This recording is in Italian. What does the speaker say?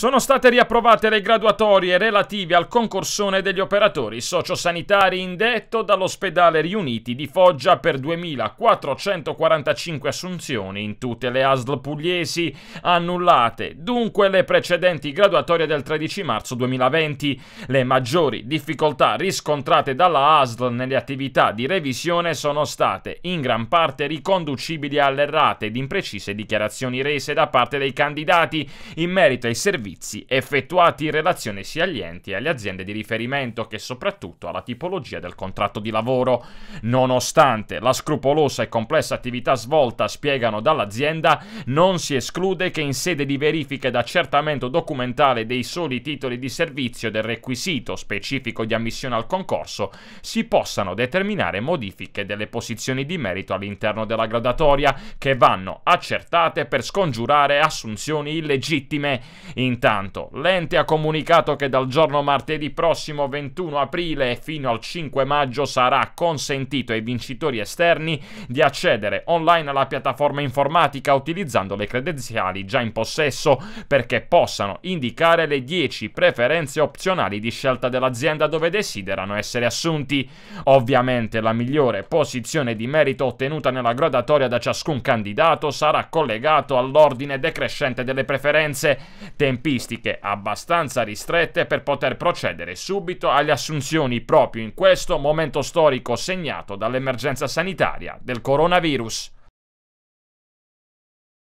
Sono state riapprovate le graduatorie relative al concorsone degli operatori sociosanitari indetto dall'ospedale Riuniti di Foggia per 2.445 assunzioni in tutte le ASL pugliesi, annullate dunque le precedenti graduatorie del 13 marzo 2020. Le maggiori difficoltà riscontrate dalla ASL nelle attività di revisione sono state in gran parte riconducibili alle errate ed imprecise dichiarazioni rese da parte dei candidati in merito ai servizi servizi effettuati in relazione sia agli enti e alle aziende di riferimento che soprattutto alla tipologia del contratto di lavoro. Nonostante la scrupolosa e complessa attività svolta, spiegano dall'azienda, non si esclude che in sede di verifica ed accertamento documentale dei soli titoli di servizio del requisito specifico di ammissione al concorso si possano determinare modifiche delle posizioni di merito all'interno della gradatoria che vanno accertate per scongiurare assunzioni illegittime. In Intanto, l'ente ha comunicato che dal giorno martedì prossimo 21 aprile fino al 5 maggio sarà consentito ai vincitori esterni di accedere online alla piattaforma informatica utilizzando le credenziali già in possesso perché possano indicare le 10 preferenze opzionali di scelta dell'azienda dove desiderano essere assunti. Ovviamente la migliore posizione di merito ottenuta nella gradatoria da ciascun candidato sarà collegato all'ordine decrescente delle preferenze. Tempi tempistiche abbastanza ristrette per poter procedere subito alle assunzioni proprio in questo momento storico segnato dall'emergenza sanitaria del coronavirus.